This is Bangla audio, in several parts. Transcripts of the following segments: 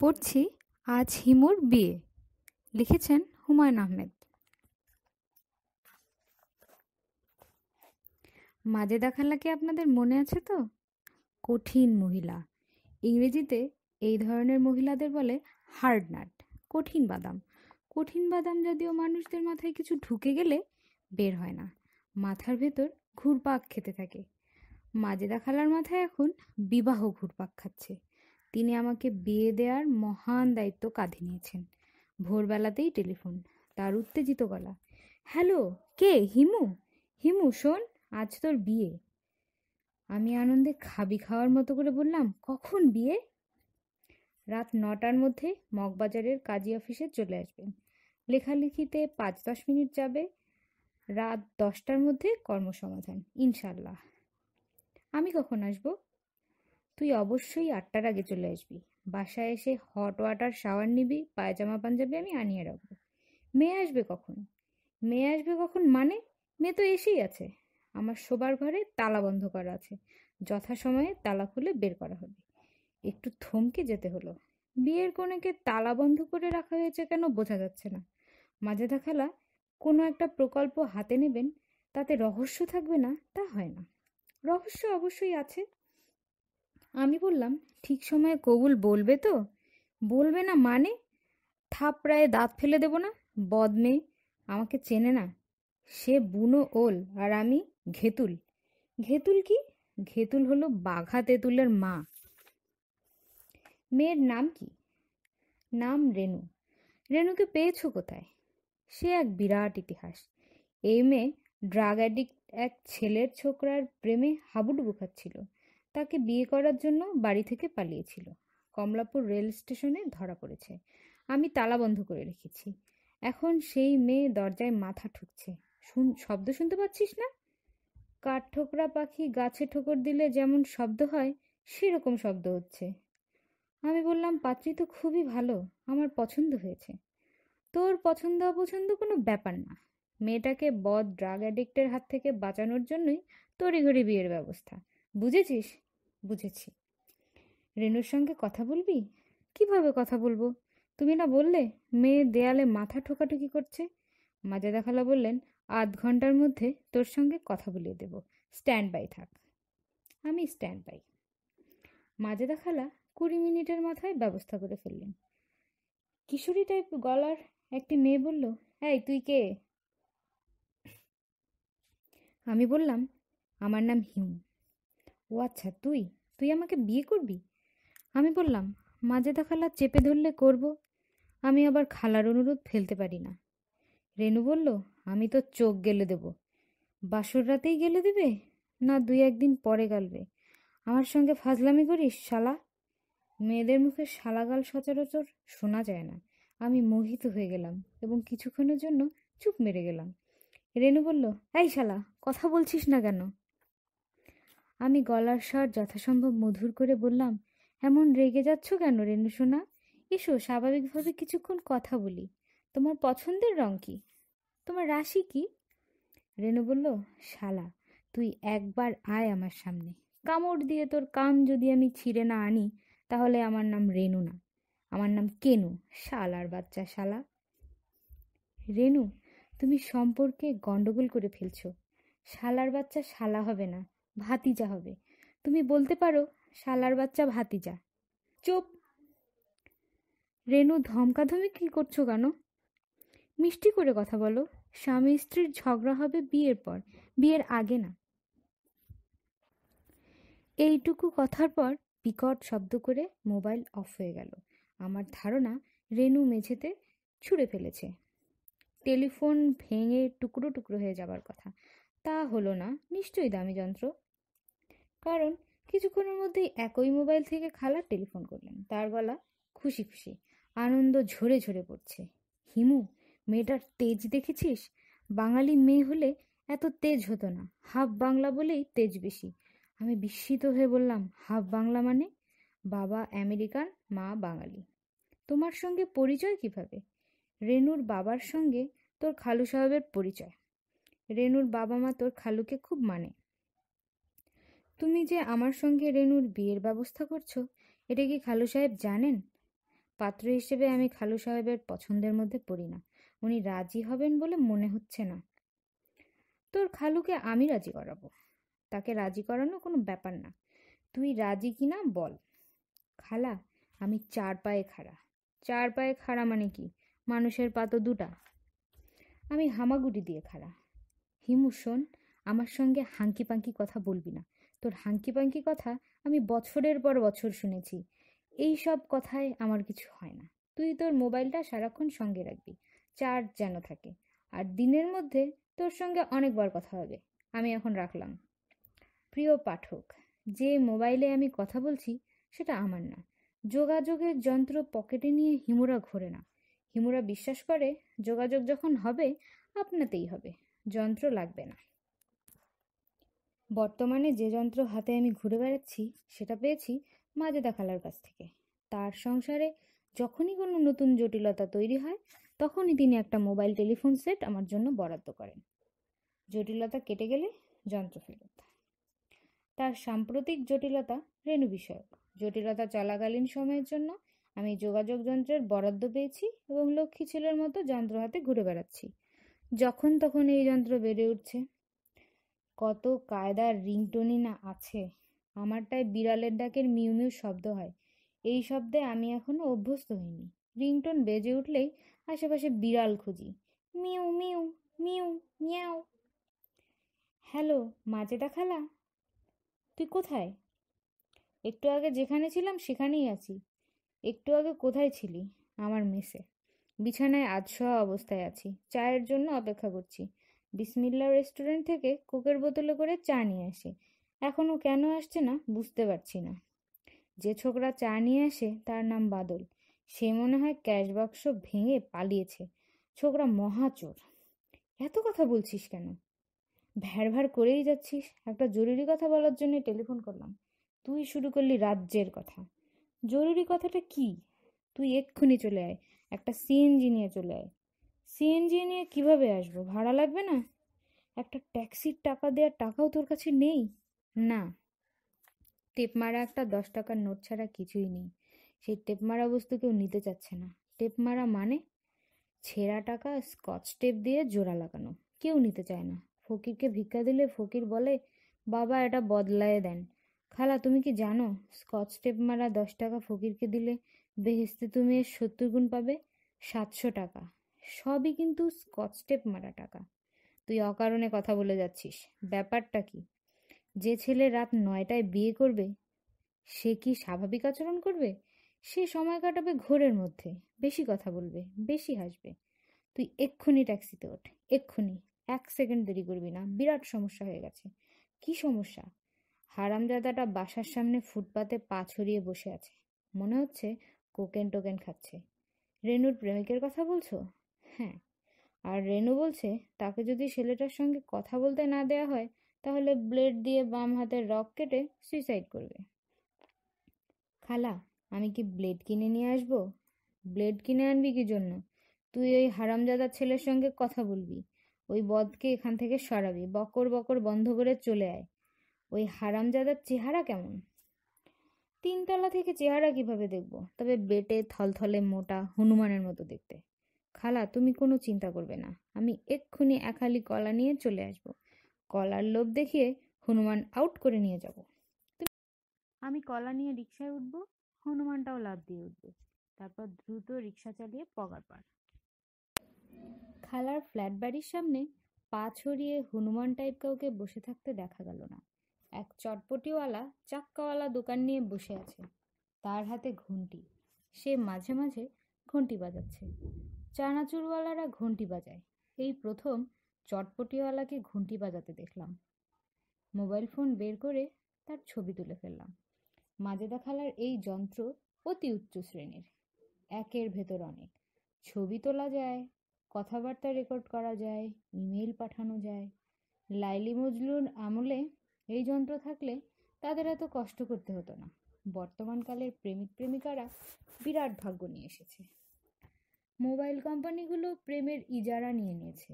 পড়ছি আজ হিমুর বিয়ে লিখেছেন হুমায়ুন আহমেদ মাজেদা কি আপনাদের মনে আছে তো কঠিন মহিলা ইংরেজিতে এই ধরনের মহিলাদের বলে হার্ডনাট কঠিন বাদাম কঠিন বাদাম যদিও মানুষদের মাথায় কিছু ঢুকে গেলে বের হয় না মাথার ভেতর ঘুরপাক খেতে থাকে মাজেদা খালার মাথায় এখন বিবাহ ঘুরপাক খাচ্ছে তিনি আমাকে বিয়ে দেওয়ার মহান দায়িত্ব কাঁধে নিয়েছেন ভোরবেলাতেই টেলিফোন তার উত্তেজিত গলা হ্যালো কে হিমু হিমু শোন আজ তোর বিয়ে আমি আনন্দে খাবি খাওয়ার মতো করে বললাম কখন বিয়ে রাত নটার মধ্যে মগবাজারের কাজী অফিসে চলে আসবেন লেখালেখিতে পাঁচ দশ মিনিট যাবে রাত দশটার মধ্যে কর্মসমাধান ইনশাল্লাহ আমি কখন আসবো তুই অবশ্যই আটটার আগে চলে আসবি বাসায় এসে হট ওয়াটার শাওয়ার নিবি পায়জামা পাঞ্জাবি আমি আনিয়ে রাখবো মেয়ে আসবে কখন মেয়ে আসবে কখন মানে মেয়ে তো এসেই আছে আমার শোবার ঘরে তালা বন্ধ করা আছে যথাসময়ে তালা খুলে বের করা হবে একটু থমকে যেতে হলো বিয়ের কোনেকে তালা বন্ধ করে রাখা হয়েছে কেন বোঝা যাচ্ছে না মাঝে দেখালা কোনো একটা প্রকল্প হাতে নেবেন তাতে রহস্য থাকবে না তা হয় না রহস্য অবশ্যই আছে আমি বললাম ঠিক সময়ে কবুল বলবে তো বলবে না মানে থাপড়ায় দাঁত ফেলে দেব না বদমে আমাকে চেনে না সে বুনো ওল আর আমি ঘেতুল ঘেতুল কি ঘেতুল হলো বাঘা তেঁতুলের মা মেয়ের নাম কি নাম রেনু রেনুকে পেয়েছো কোথায় সে এক বিরাট ইতিহাস এই মেয়ে ড্রাগ অ্যাডিক্ট এক ছেলের ছোকরার প্রেমে হাবুডুবু খাচ্ছিল তাকে বিয়ে করার জন্য বাড়ি থেকে পালিয়েছিল কমলাপুর রেল স্টেশনে ধরা পড়েছে আমি তালা বন্ধ করে রেখেছি এখন সেই মেয়ে দরজায় মাথা ঠুকছে শুন শব্দ শুনতে পাচ্ছিস না কাঠঠোকরা পাখি গাছে ঠোকর দিলে যেমন শব্দ হয় সেরকম শব্দ হচ্ছে আমি বললাম পাত্রী তো খুবই ভালো আমার পছন্দ হয়েছে তোর পছন্দ অপছন্দ কোনো ব্যাপার না মেয়েটাকে বদ ড্রাগ অ্যাডিক্টের হাত থেকে বাঁচানোর জন্যই তড়িঘড়ি বিয়ের ব্যবস্থা বুঝেছিস বুঝেছি রেনুর সঙ্গে কথা বলবি কিভাবে কথা বলবো তুমি না বললে মেয়ে দেয়ালে মাথা ঠোকাঠুকি করছে মাজা দেখালা বললেন আধ ঘন্টার মধ্যে তোর সঙ্গে কথা বলিয়ে দেব স্ট্যান্ড বাই থাক আমি স্ট্যান্ড বাই মাজেদা খালা কুড়ি মিনিটের মাথায় ব্যবস্থা করে ফেললেন কিশোরী টাইপ গলার একটি মেয়ে বলল এই তুই কে আমি বললাম আমার নাম হিউম ও আচ্ছা তুই তুই আমাকে বিয়ে করবি আমি বললাম মাজেদা খালা চেপে ধরলে করব আমি আবার খালার অনুরোধ ফেলতে পারি না রেনু বলল আমি তো চোখ গেলে দেব বাসর রাতেই গেলে দেবে না দুই একদিন পরে গালবে আমার সঙ্গে ফাজলামি করিস শালা মেয়েদের মুখে শালাগাল সচরাচর শোনা যায় না আমি মোহিত হয়ে গেলাম এবং কিছুক্ষণের জন্য চুপ মেরে গেলাম রেনু বলল এই শালা কথা বলছিস না কেন আমি গলার স্বর যথাসম্ভব মধুর করে বললাম এমন রেগে যাচ্ছ কেন রেণু সোনা এসো স্বাভাবিকভাবে কিছুক্ষণ কথা বলি তোমার পছন্দের রং কি তোমার রাশি কি রেণু বলল শালা তুই একবার আয় আমার সামনে কামড় দিয়ে তোর কান যদি আমি ছিঁড়ে না আনি তাহলে আমার নাম রেণু না আমার নাম কেনু শালার বাচ্চা শালা রেণু তুমি সম্পর্কে গণ্ডগোল করে ফেলছো শালার বাচ্চা শালা হবে না ভাতিজা হবে তুমি বলতে পারো শালার বাচ্চা ভাতিজা চুপ রেনু ধমকাধমি কি করছো কেন মিষ্টি করে কথা বলো স্বামী স্ত্রীর ঝগড়া হবে বিয়ের পর বিয়ের আগে না এইটুকু কথার পর বিকট শব্দ করে মোবাইল অফ হয়ে গেল আমার ধারণা রেনু মেঝেতে ছুঁড়ে ফেলেছে টেলিফোন ভেঙে টুকরো টুকরো হয়ে যাবার কথা তা হলো না নিশ্চয়ই দামি যন্ত্র কারণ কিছুক্ষণের মধ্যেই একই মোবাইল থেকে খালার টেলিফোন করলেন তার গলা খুশি খুশি আনন্দ ঝরে ঝরে পড়ছে হিমু মেয়েটার তেজ দেখেছিস বাঙালি মেয়ে হলে এত তেজ হতো না হাফ বাংলা বলেই তেজ বেশি আমি বিস্মিত হয়ে বললাম হাফ বাংলা মানে বাবা আমেরিকান মা বাঙালি তোমার সঙ্গে পরিচয় কিভাবে রেনুর বাবার সঙ্গে তোর খালু সাহেবের পরিচয় রেনুর বাবা মা তোর খালুকে খুব মানে তুমি যে আমার সঙ্গে রেনুর বিয়ের ব্যবস্থা করছো এটা কি খালু সাহেব জানেন পাত্র হিসেবে আমি খালু সাহেবের পছন্দের মধ্যে পড়ি না উনি রাজি হবেন বলে মনে হচ্ছে না তোর খালুকে আমি রাজি করাবো তাকে রাজি করানো কোনো ব্যাপার না তুই রাজি কিনা বল খালা আমি চার পায়ে খাড়া চার পায়ে খাড়া মানে কি মানুষের পা তো দুটা আমি হামাগুড়ি দিয়ে খাড়া হিমু শোন আমার সঙ্গে হাঙ্কি পাঙ্কি কথা বলবি না তোর হাঙ্কি পাঙ্কি কথা আমি বছরের পর বছর শুনেছি এই সব কথায় আমার কিছু হয় না তুই তোর মোবাইলটা সারাক্ষণ সঙ্গে রাখবি চার্জ যেন থাকে আর দিনের মধ্যে তোর সঙ্গে অনেকবার কথা হবে আমি এখন রাখলাম প্রিয় পাঠক যে মোবাইলে আমি কথা বলছি সেটা আমার না যোগাযোগের যন্ত্র পকেটে নিয়ে হিমুরা ঘোরে না হিমুরা বিশ্বাস করে যোগাযোগ যখন হবে আপনাতেই হবে যন্ত্র লাগবে না বর্তমানে যে যন্ত্র হাতে আমি ঘুরে বেড়াচ্ছি সেটা পেয়েছি মাজেদা খালার কাছ থেকে তার সংসারে যখনই কোনো নতুন জটিলতা তৈরি হয় তখনই তিনি একটা মোবাইল টেলিফোন সেট আমার জন্য বরাদ্দ করেন জটিলতা কেটে গেলে যন্ত্র ফেরত তার সাম্প্রতিক জটিলতা রেণু বিষয়ক জটিলতা চলাকালীন সময়ের জন্য আমি যোগাযোগ যন্ত্রের বরাদ্দ পেয়েছি এবং লক্ষ্মী ছেলের মতো যন্ত্র হাতে ঘুরে বেড়াচ্ছি যখন তখন এই যন্ত্র বেড়ে উঠছে কত কায়দার রিংটোনই না আছে আমারটায় বিড়ালের ডাকের মিউ মিউ শব্দ হয় এই শব্দে আমি এখনও অভ্যস্ত হইনি রিংটোন বেজে উঠলেই আশেপাশে বিড়াল খুঁজি mew mew mew meow hello Majeda খালা তুই কোথায় একটু আগে যেখানে ছিলাম সেখানেই আছি একটু আগে কোথায় ছিলি আমার মেসে বিছানায় আজ অবস্থায় আছি চায়ের জন্য অপেক্ষা করছি বিসমিল্লা রেস্টুরেন্ট থেকে কোকের বোতলে করে চা নিয়ে আসে এখনও কেন আসছে না বুঝতে পারছি না যে ছোকরা চা নিয়ে আসে তার নাম বাদল সে মনে হয় ক্যাশ বাক্স ভেঙে পালিয়েছে ছোকরা মহাচোর এত কথা বলছিস কেন ভ্যাড় ভাড় করেই যাচ্ছিস একটা জরুরি কথা বলার জন্য টেলিফোন করলাম তুই শুরু করলি রাজ্যের কথা জরুরি কথাটা কি তুই এক্ষুনি চলে আয় একটা সিএনজি নিয়ে চলে আয় সিএনজি নিয়ে কিভাবে আসবো ভাড়া লাগবে না একটা ট্যাক্সির টাকা দেওয়ার টাকাও তোর কাছে নেই না টেপ মারা একটা দশ টাকার নোট ছাড়া কিছুই নেই সেই টেপ মারা বস্তু কেউ নিতে চাচ্ছে না টেপ মারা মানে ছেঁড়া টাকা স্কচ টেপ দিয়ে জোড়া লাগানো কেউ নিতে চায় না ফকিরকে ভিক্ষা দিলে ফকির বলে বাবা এটা বদলায় দেন খালা তুমি কি জানো স্কচ টেপ মারা দশ টাকা ফকিরকে দিলে বেহেস্তে তুমি এর সত্তর গুণ পাবে সাতশো টাকা সবই কিন্তু স্কচটেপ মারা টাকা তুই অকারণে কথা বলে যাচ্ছিস ব্যাপারটা কি যে ছেলে রাত নয়টায় বিয়ে করবে সে কি স্বাভাবিক আচরণ করবে সে সময় কাটাবে ঘোরের মধ্যে বেশি কথা বলবে বেশি হাসবে তুই এক্ষুনি ট্যাক্সিতে ওঠ এক্ষুনি এক সেকেন্ড দেরি করবি না বিরাট সমস্যা হয়ে গেছে কি সমস্যা হারামজাদাটা বাসার সামনে ফুটপাতে পা ছড়িয়ে বসে আছে মনে হচ্ছে কোকেন টোকেন খাচ্ছে রেনুর প্রেমিকের কথা বলছো হ্যাঁ আর রেনু বলছে তাকে যদি ছেলেটার সঙ্গে কথা বলতে না দেয়া হয় তাহলে ব্লেড দিয়ে বাম হাতের রক কেটে সুইসাইড করবে খালা আমি কি ব্লেড কিনে নিয়ে আসব ব্লেড কিনে আনবি কি জন্য তুই ওই হারামজাদার ছেলের সঙ্গে কথা বলবি ওই বদকে এখান থেকে সরাবি বকর বকর বন্ধ করে চলে আয় ওই হারামজাদার চেহারা কেমন তিনতলা থেকে চেহারা কিভাবে দেখব তবে বেটে থলথলে মোটা হনুমানের মতো দেখতে খালা তুমি কোনো চিন্তা করবে না আমি এক্ষুনি একালি কলা নিয়ে চলে আসব কলার লোভ দেখিয়ে হনুমান আউট করে নিয়ে যাব আমি কলা নিয়ে রিক্সায় উঠব হনুমানটাও লাভ দিয়ে উঠবে তারপর দ্রুত রিক্সা চালিয়ে পগার পার খালার ফ্ল্যাট বাড়ির সামনে পা ছড়িয়ে হনুমান টাইপ কাউকে বসে থাকতে দেখা গেল না এক চটপটিওয়ালা চাক্কাওয়ালা দোকান নিয়ে বসে আছে তার হাতে ঘন্টি সে মাঝে মাঝে ঘন্টি বাজাচ্ছে চানাচুরওয়ালারা ঘণ্টি বাজায় এই প্রথম চটপটিওয়ালাকে ঘণ্টি বাজাতে দেখলাম মোবাইল ফোন বের করে তার ছবি তুলে ফেললাম মাজেদা খালার এই যন্ত্র অতি উচ্চ শ্রেণীর একের ভেতর অনেক ছবি তোলা যায় কথাবার্তা রেকর্ড করা যায় ইমেল পাঠানো যায় লাইলি মজলুর আমলে এই যন্ত্র থাকলে তাদের এত কষ্ট করতে হতো না বর্তমানকালের প্রেমিক প্রেমিকারা বিরাট ভাগ্য নিয়ে এসেছে মোবাইল কোম্পানিগুলো প্রেমের ইজারা নিয়ে নিয়েছে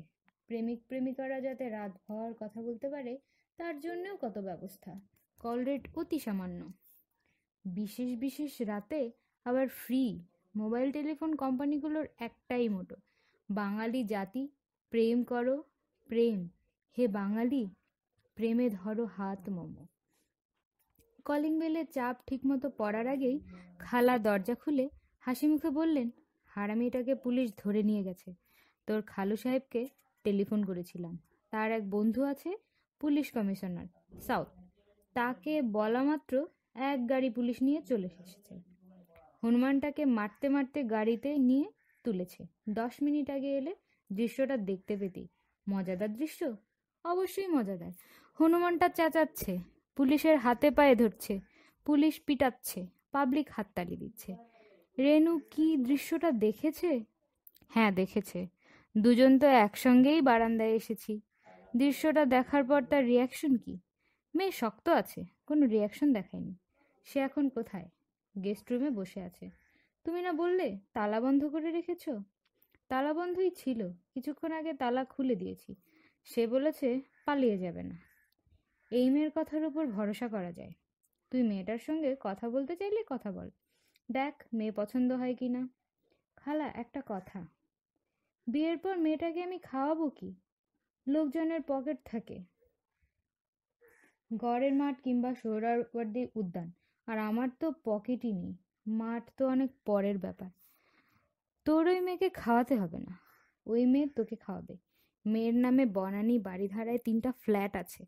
প্রেমিক প্রেমিকারা যাতে রাত ভর কথা বলতে পারে তার জন্যও কত ব্যবস্থা কল রেট অতি সামান্য বিশেষ বিশেষ রাতে আবার ফ্রি মোবাইল টেলিফোন কোম্পানিগুলোর একটাই মোটো বাঙালি জাতি প্রেম করো প্রেম হে বাঙালি প্রেমে ধরো হাত মোমো কলিং বেলের চাপ ঠিকমতো পড়ার আগেই খালা দরজা খুলে হাসি মুখে বললেন হারামিটাকে পুলিশ ধরে নিয়ে গেছে তোর খালু সাহেবকে টেলিফোন করেছিলাম তার এক বন্ধু আছে পুলিশ কমিশনার সাউথ তাকে বলা মাত্র এক গাড়ি পুলিশ নিয়ে চলে এসেছে হনুমানটাকে মারতে মারতে গাড়িতে নিয়ে তুলেছে দশ মিনিট আগে এলে দৃশ্যটা দেখতে পেতি মজাদার দৃশ্য অবশ্যই মজাদার হনুমানটা চেঁচাচ্ছে পুলিশের হাতে পায়ে ধরছে পুলিশ পিটাচ্ছে পাবলিক হাততালি দিচ্ছে রেনু কি দৃশ্যটা দেখেছে হ্যাঁ দেখেছে দুজন তো একসঙ্গেই বারান্দায় এসেছি দৃশ্যটা দেখার পর তার রিয়াকশন কি মেয়ে শক্ত আছে কোনো রিয়াকশন দেখায়নি সে এখন কোথায় গেস্ট রুমে বসে আছে তুমি না বললে তালা বন্ধ করে রেখেছ তালা বন্ধই ছিল কিছুক্ষণ আগে তালা খুলে দিয়েছি সে বলেছে পালিয়ে যাবে না এই মেয়ের কথার উপর ভরসা করা যায় তুই মেয়েটার সঙ্গে কথা বলতে চাইলে কথা বল দেখ মেয়ে পছন্দ হয় কি না খালা একটা কথা বিয়ের পর মেয়েটাকে আমি খাওয়াবো কি লোকজনের পকেট থাকে গড়ের মাঠ কিংবা সোহরাওয়ার্দি উদ্যান আর আমার তো পকেটই নেই মাঠ তো অনেক পরের ব্যাপার তোর ওই মেয়েকে খাওয়াতে হবে না ওই মেয়ে তোকে খাওয়াবে মেয়ের নামে বনানি বাড়িধারায় তিনটা ফ্ল্যাট আছে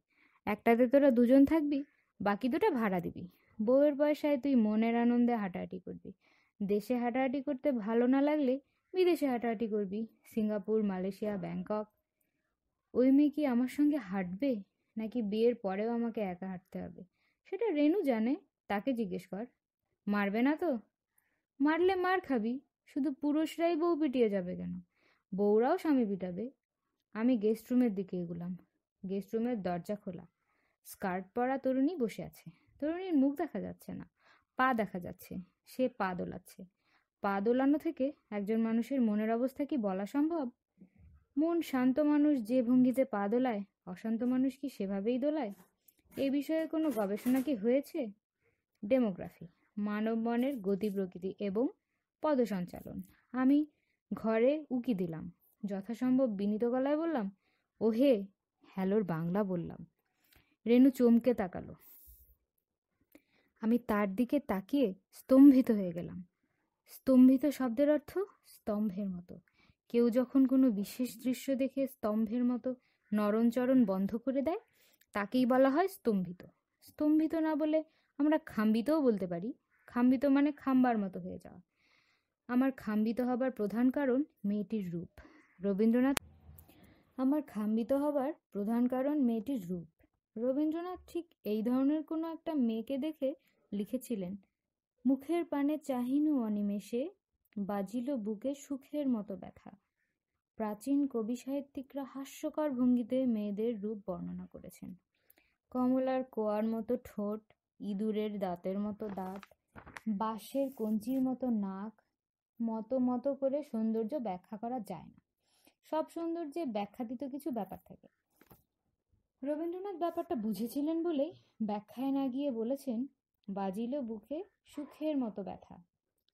একটাতে তোরা দুজন থাকবি বাকি দুটা ভাড়া দিবি বউয়ের পয়সায় তুই মনের আনন্দে হাঁটাহাঁটি করবি দেশে হাঁটাহাঁটি করতে ভালো না লাগলে বিদেশে হাঁটাহাঁটি করবি সিঙ্গাপুর মালয়েশিয়া ব্যাংকক ওই মেয়ে কি আমার সঙ্গে হাঁটবে নাকি বিয়ের পরেও আমাকে একা হাঁটতে হবে সেটা রেনু জানে তাকে জিজ্ঞেস কর মারবে না তো মারলে মার খাবি শুধু পুরুষরাই বউ পিটিয়ে যাবে কেন বউরাও স্বামী পিটাবে আমি গেস্ট রুমের দিকে এগুলাম গেস্ট রুমের দরজা খোলা স্কার্ট পরা তরুণী বসে আছে তরুণীর মুখ দেখা যাচ্ছে না পা দেখা যাচ্ছে সে পা দোলাচ্ছে পা দোলানো থেকে একজন মানুষের মনের অবস্থা কি বলা সম্ভব মন শান্ত মানুষ যে ভঙ্গিতে পা দোলায় অশান্ত মানুষ কি সেভাবেই দোলায় এ বিষয়ে কোনো গবেষণা কি হয়েছে ডেমোগ্রাফি মানব মনের গতি প্রকৃতি এবং পদসঞ্চালন আমি ঘরে উকি দিলাম যথাসম্ভব বিনীত গলায় বললাম ওহে হ্যালোর বাংলা বললাম রেণু চমকে তাকালো আমি তার দিকে তাকিয়ে স্তম্ভিত হয়ে গেলাম স্তম্ভিত শব্দের অর্থ স্তম্ভের মতো কেউ যখন কোনো বিশেষ দৃশ্য দেখে স্তম্ভের মতো নরণচরণ বন্ধ করে দেয় তাকেই বলা হয় স্তম্ভিত স্তম্ভিত না বলে আমরা খাম্বিতও বলতে পারি খাম্বিত মানে খাম্বার মতো হয়ে যাওয়া আমার খাম্বিত হবার প্রধান কারণ মেয়েটির রূপ রবীন্দ্রনাথ আমার খাম্বিত হবার প্রধান কারণ মেয়েটির রূপ রবীন্দ্রনাথ ঠিক এই ধরনের কোনো একটা মেয়েকে দেখে লিখেছিলেন মুখের পানে চাহিনু অনিমেষে বাজিল বুকে সুখের মতো ব্যথা প্রাচীন কবি সাহিত্যিকরা হাস্যকর ভঙ্গিতে মেয়েদের রূপ বর্ণনা করেছেন কমলার কোয়ার মতো ঠোঁট ইঁদুরের দাঁতের মতো দাঁত বাঁশের কঞ্চির মতো নাক মতো মতো করে সৌন্দর্য ব্যাখ্যা করা যায় না সব সৌন্দর্যে ব্যাখ্যাতীত কিছু ব্যাপার থাকে রবীন্দ্রনাথ ব্যাপারটা বুঝেছিলেন বলেই ব্যাখ্যায় না গিয়ে বলেছেন বাজিল বুকে সুখের মতো ব্যথা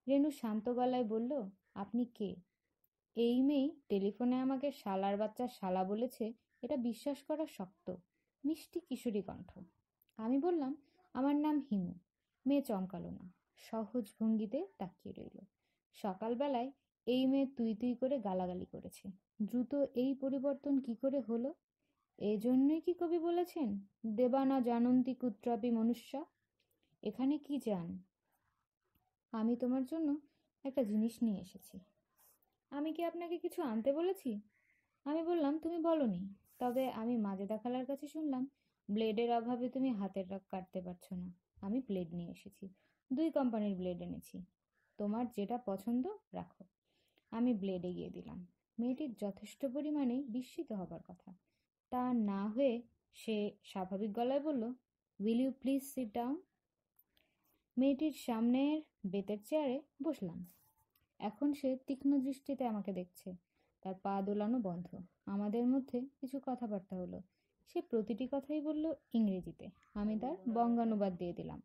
রেনু শান্ত গলায় বলল আপনি কে এই মেয়ে টেলিফোনে আমাকে শালার বাচ্চা শালা বলেছে এটা বিশ্বাস করা শক্ত মিষ্টি কিশোরী কণ্ঠ আমি বললাম আমার নাম হিমু মেয়ে চমকালো না সহজ ভঙ্গিতে তাকিয়ে রইল সকালবেলায় এই মেয়ে তুই তুই করে গালাগালি করেছে দ্রুত এই পরিবর্তন কি করে হলো এজন্যই কি কবি বলেছেন দেবানা জানন্তি কুত্রাপি মনুষ্যা এখানে কি যান আমি তোমার জন্য একটা জিনিস নিয়ে এসেছি আমি কি আপনাকে কিছু আনতে বলেছি আমি বললাম তুমি বলনি তবে আমি মাজেদা খালার কাছে শুনলাম ব্লেডের অভাবে তুমি হাতের রক কাটতে পারছো না আমি ব্লেড নিয়ে এসেছি দুই কোম্পানির ব্লেড এনেছি তোমার যেটা পছন্দ রাখো আমি ব্লেড এগিয়ে দিলাম মেয়েটির যথেষ্ট পরিমাণে বিস্মিত হবার কথা তা না হয়ে সে স্বাভাবিক গলায় বলল will you please sit down মেয়েটির সামনের বেতের চেয়ারে বসলাম এখন সে তীক্ষ্ণ দৃষ্টিতে আমাকে দেখছে তার পা দোলানো বন্ধ আমাদের মধ্যে কিছু কথাবার্তা হলো সে প্রতিটি কথাই বলল ইংরেজিতে আমি তার বঙ্গানুবাদ দিয়ে দিলাম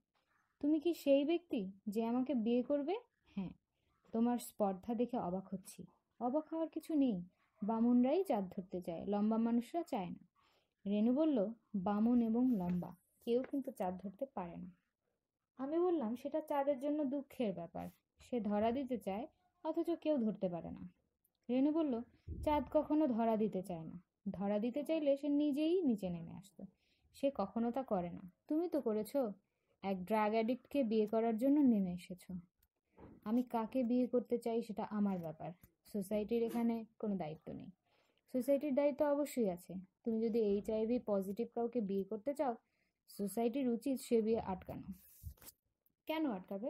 তুমি কি সেই ব্যক্তি যে আমাকে বিয়ে করবে হ্যাঁ তোমার স্পর্ধা দেখে অবাক হচ্ছি অবাক হওয়ার কিছু নেই বামুনরাই চাঁদ ধরতে চায় লম্বা মানুষরা চায় না রেণু বলল বামুন এবং লম্বা কেউ কিন্তু চাঁদ ধরতে পারে না আমি বললাম সেটা চাঁদের জন্য দুঃখের ব্যাপার সে ধরা দিতে চায় অথচ কেউ ধরতে পারে না রেণু বলল চাঁদ কখনো ধরা দিতে চায় না ধরা দিতে চাইলে সে নিজেই নিচে নেমে আসতো সে কখনো তা করে না তুমি তো করেছো এক ড্রাগ অ্যাডিক্টকে বিয়ে করার জন্য নেমে এসেছো আমি কাকে বিয়ে করতে চাই সেটা আমার ব্যাপার সোসাইটির এখানে কোনো দায়িত্ব নেই সোসাইটির দায়িত্ব অবশ্যই আছে তুমি যদি এইচআইভি পজিটিভ কাউকে বিয়ে করতে চাও সোসাইটির উচিত সে বিয়ে আটকানো কেন আটকাবে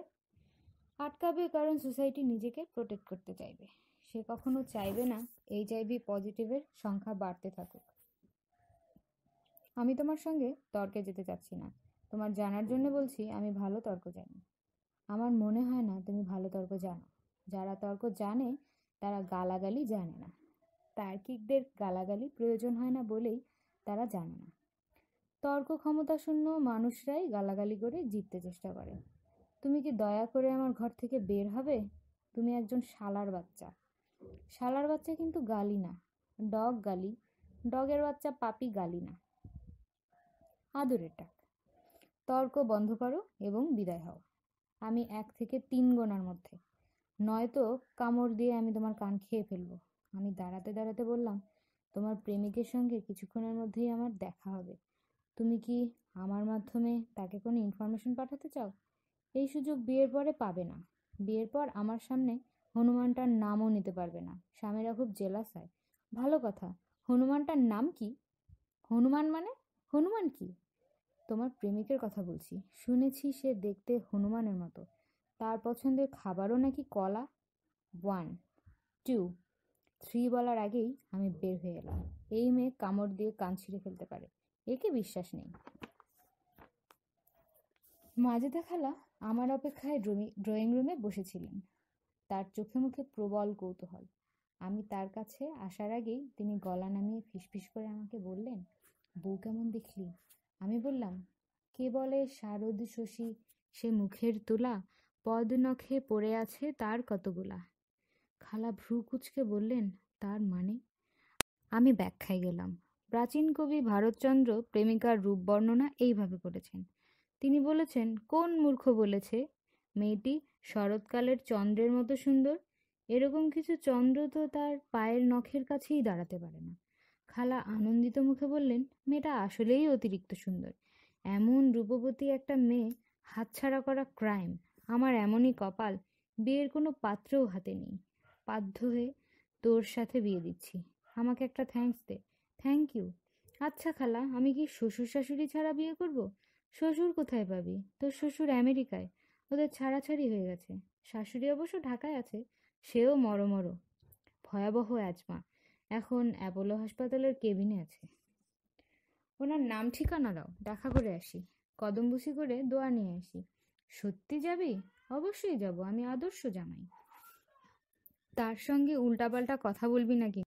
আটকাবে কারণ সোসাইটি নিজেকে প্রোটেক্ট করতে চাইবে সে কখনো চাইবে না এইচআইভি পজিটিভের সংখ্যা বাড়তে থাকুক আমি তোমার সঙ্গে তর্কে যেতে চাচ্ছি না তোমার জানার জন্য বলছি আমি ভালো তর্ক জানি আমার মনে হয় না তুমি ভালো তর্ক জানো যারা তর্ক জানে তারা গালাগালি জানে না তার্কিকদের গালাগালি প্রয়োজন হয় না বলেই তারা জানে না তর্ক ক্ষমতাশূন্য মানুষরাই গালাগালি করে জিততে চেষ্টা করে তুমি কি দয়া করে আমার ঘর থেকে বের হবে তুমি একজন শালার বাচ্চা শালার বাচ্চা কিন্তু গালি না ডগ গালি ডগের বাচ্চা পাপি গালি না আদরের টাক তর্ক বন্ধ করো এবং বিদায় হও আমি এক থেকে তিন গোনার মধ্যে নয়তো কামড় দিয়ে আমি তোমার কান খেয়ে ফেলবো আমি দাঁড়াতে দাঁড়াতে বললাম তোমার প্রেমিকের সঙ্গে কিছুক্ষণের মধ্যেই আমার দেখা হবে তুমি কি আমার মাধ্যমে তাকে কোনো ইনফরমেশন পাঠাতে চাও এই সুযোগ বিয়ের পরে পাবে না বিয়ের পর আমার সামনে হনুমানটার নামও নিতে পারবে না স্বামীরা খুব জেলাস হয় ভালো কথা হনুমানটার নাম কি হনুমান মানে হনুমান কি তোমার প্রেমিকের কথা বলছি শুনেছি সে দেখতে হনুমানের মতো তার পছন্দের খাবারও নাকি কলা ওয়ান টু থ্রি বলার আগেই আমি বের হয়ে এলাম এই মেয়ে কামড় দিয়ে কান ছিঁড়ে ফেলতে পারে একে বিশ্বাস নেই মাজেদা খেলা আমার অপেক্ষায় ড্রয়িং রুমে বসেছিলেন তার চোখে মুখে প্রবল কৌতূহল আমি তার কাছে আসার আগেই তিনি গলা নামিয়ে ফিসফিস করে আমাকে বললেন বউ কেমন দেখলি আমি বললাম কে বলে শারদ শশী সে মুখের তোলা পদ নখে পড়ে আছে তার কতগুলা খালা ভ্রু কুচকে বললেন তার মানে আমি ব্যাখ্যায় গেলাম প্রাচীন কবি ভারতচন্দ্র প্রেমিকার রূপ বর্ণনা এইভাবে করেছেন তিনি বলেছেন কোন মূর্খ বলেছে মেয়েটি শরৎকালের চন্দ্রের মতো সুন্দর এরকম কিছু চন্দ্র তো তার পায়ের নখের কাছেই দাঁড়াতে পারে না খালা আনন্দিত মুখে বললেন মেয়েটা আসলেই অতিরিক্ত সুন্দর এমন রূপবতী একটা মেয়ে হাতছাড়া করা ক্রাইম আমার এমনই কপাল বিয়ের কোনো পাত্রও হাতে নেই বাধ্য হয়ে তোর সাথে বিয়ে দিচ্ছি আমাকে একটা থ্যাঙ্কস দে থ্যাংক ইউ আচ্ছা খালা আমি কি শ্বশুর শাশুড়ি ছাড়া বিয়ে করবো শ্বশুর কোথায় পাবি তোর শ্বশুর আমেরিকায় ওদের ছাড়াছাড়ি হয়ে গেছে শাশুড়ি অবশ্য ঢাকায় আছে সেও মরমরো ভয়াবহ অ্যাজমা এখন অ্যাপোলো হাসপাতালের কেবিনে আছে ওনার নাম ঠিকানা দাও দেখা করে আসি কদমবুসি করে দোয়া নিয়ে আসি সত্যি যাবি অবশ্যই যাব আমি আদর্শ জামাই তার সঙ্গে উল্টাপাল্টা কথা বলবি নাকি